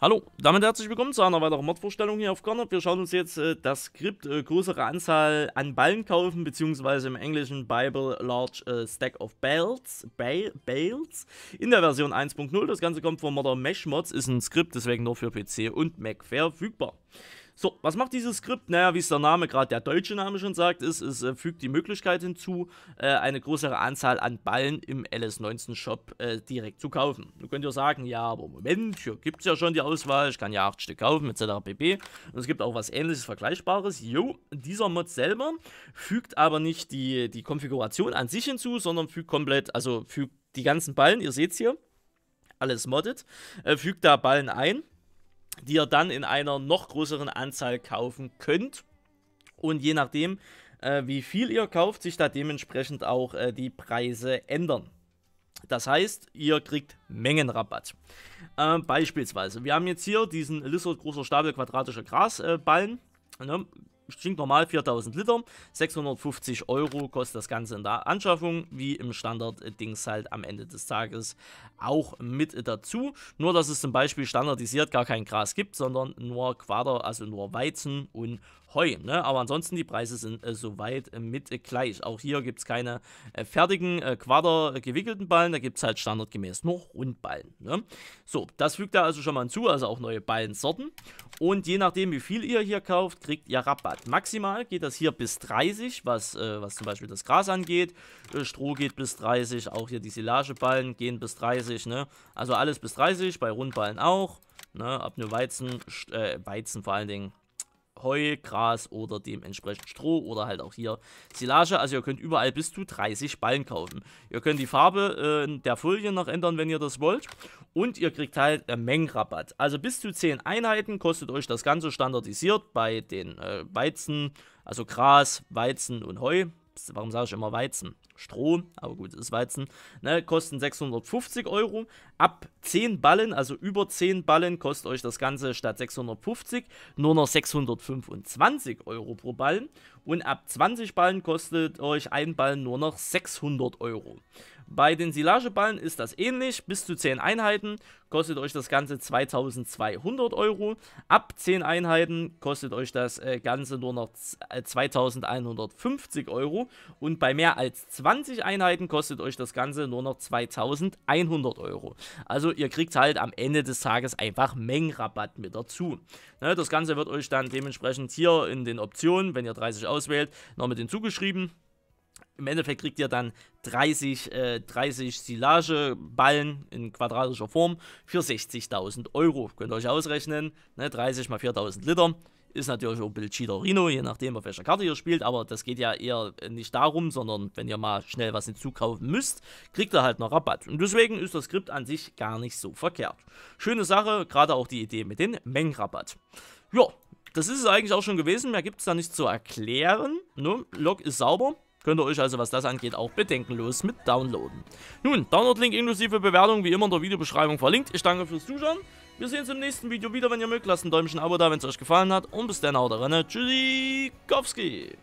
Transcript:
Hallo, damit herzlich willkommen zu einer weiteren Mod-Vorstellung hier auf Corner. Wir schauen uns jetzt äh, das Skript äh, größere Anzahl an Ballen kaufen, beziehungsweise im englischen Bible Large äh, Stack of Bales, Bale, Bales in der Version 1.0. Das Ganze kommt von Modder Mesh Mods, ist ein Skript, deswegen nur für PC und Mac verfügbar. So, was macht dieses Skript? Naja, wie es der Name gerade, der deutsche Name schon sagt, ist, es äh, fügt die Möglichkeit hinzu, äh, eine größere Anzahl an Ballen im LS19-Shop äh, direkt zu kaufen. Du könnt ja sagen, ja, aber Moment, hier gibt es ja schon die Auswahl, ich kann ja 8 Stück kaufen, etc. pp. Und es gibt auch was ähnliches, vergleichbares. Jo, dieser Mod selber fügt aber nicht die, die Konfiguration an sich hinzu, sondern fügt komplett, also fügt die ganzen Ballen, ihr seht es hier, alles moddet, äh, fügt da Ballen ein die ihr dann in einer noch größeren Anzahl kaufen könnt. Und je nachdem, äh, wie viel ihr kauft, sich da dementsprechend auch äh, die Preise ändern. Das heißt, ihr kriegt Mengenrabatt. Äh, beispielsweise, wir haben jetzt hier diesen Lizard großer Stapel quadratischer Grasballen. Äh, ne? stinknormal 4000 Liter. 650 Euro kostet das Ganze in der Anschaffung, wie im Standard-Dings halt am Ende des Tages auch mit dazu. Nur, dass es zum Beispiel standardisiert gar kein Gras gibt, sondern nur Quader, also nur Weizen und Heu. Ne? Aber ansonsten, die Preise sind äh, soweit äh, mit äh, gleich. Auch hier gibt es keine äh, fertigen, äh, quader äh, gewickelten Ballen. Da gibt es halt standardgemäß nur Rundballen. Ne? So, das fügt er also schon mal hinzu. Also auch neue Ballensorten. Und je nachdem, wie viel ihr hier kauft, kriegt ihr Rabatt. Maximal geht das hier bis 30, was, was zum Beispiel das Gras angeht. Stroh geht bis 30. Auch hier die Silageballen gehen bis 30. Ne? Also alles bis 30, bei Rundballen auch. Ne, ab nur Weizen, äh, Weizen vor allen Dingen, Heu, Gras oder dementsprechend Stroh oder halt auch hier Silage. Also ihr könnt überall bis zu 30 Ballen kaufen. Ihr könnt die Farbe äh, der Folien noch ändern, wenn ihr das wollt. Und ihr kriegt halt äh, Mengenrabatt. Also bis zu 10 Einheiten kostet euch das Ganze standardisiert bei den äh, Weizen, also Gras, Weizen und Heu. Warum sage ich immer Weizen? Stroh, aber gut, ist Weizen, ne, kosten 650 Euro. Ab 10 Ballen, also über 10 Ballen, kostet euch das Ganze statt 650 nur noch 625 Euro pro Ballen. Und ab 20 Ballen kostet euch ein Ballen nur noch 600 Euro. Bei den Silageballen ist das ähnlich. Bis zu 10 Einheiten kostet euch das Ganze 2200 Euro. Ab 10 Einheiten kostet euch das äh, Ganze nur noch 2150 äh, Euro. Und bei mehr als 20 20 Einheiten kostet euch das Ganze nur noch 2100 Euro. Also ihr kriegt halt am Ende des Tages einfach Mengenrabatt mit dazu. Ne, das Ganze wird euch dann dementsprechend hier in den Optionen, wenn ihr 30 auswählt, noch mit hinzugeschrieben. Im Endeffekt kriegt ihr dann 30, äh, 30 Silageballen in quadratischer Form für 60.000 Euro. Könnt ihr euch ausrechnen, ne, 30 mal 4.000 Liter ist natürlich auch ein bisschen Cheaterino, je nachdem, auf welcher Karte ihr spielt, aber das geht ja eher nicht darum, sondern wenn ihr mal schnell was hinzukaufen müsst, kriegt ihr halt noch Rabatt. Und deswegen ist das Skript an sich gar nicht so verkehrt. Schöne Sache, gerade auch die Idee mit dem Mengenrabatt. Ja, das ist es eigentlich auch schon gewesen, mehr gibt es da nicht zu erklären. Ne? Log ist sauber, Könnt ihr euch also, was das angeht, auch bedenkenlos mit downloaden. Nun, Download-Link inklusive Bewertung wie immer in der Videobeschreibung verlinkt. Ich danke fürs Zuschauen. Wir sehen uns im nächsten Video wieder, wenn ihr mögt. Lasst ein Däumchen, Abo da, wenn es euch gefallen hat. Und bis dann, haut rein. Tschüssikowski.